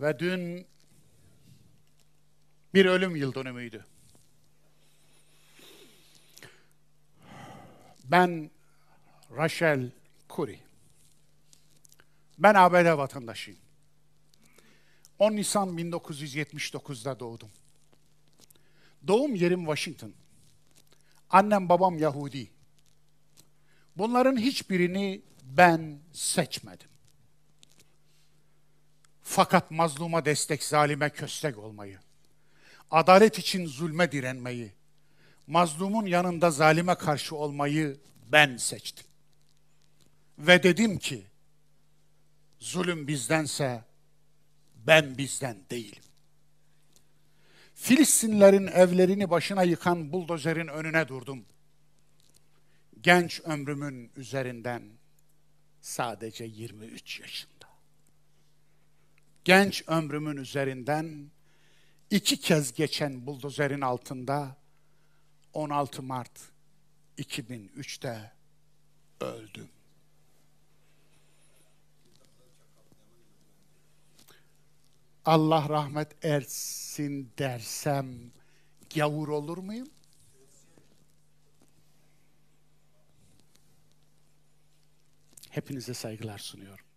Ve dün bir ölüm yıl dönümüydü. Ben Rachel Curry. Ben ABD vatandaşıyım. 10 Nisan 1979'da doğdum. Doğum yerim Washington. Annem babam Yahudi. Bunların hiçbirini ben seçmedim. Fakat mazluma destek, zalime köstek olmayı, adalet için zulme direnmeyi, mazlumun yanında zalime karşı olmayı ben seçtim. Ve dedim ki, zulüm bizdense ben bizden değilim. Filistinlerin evlerini başına yıkan buldozerin önüne durdum. Genç ömrümün üzerinden sadece 23 yaşında genç ömrümün üzerinden iki kez geçen buldozerin altında 16 Mart 2003'te öldüm. Allah rahmet ersin dersem gavur olur muyum? Hepinize saygılar sunuyorum.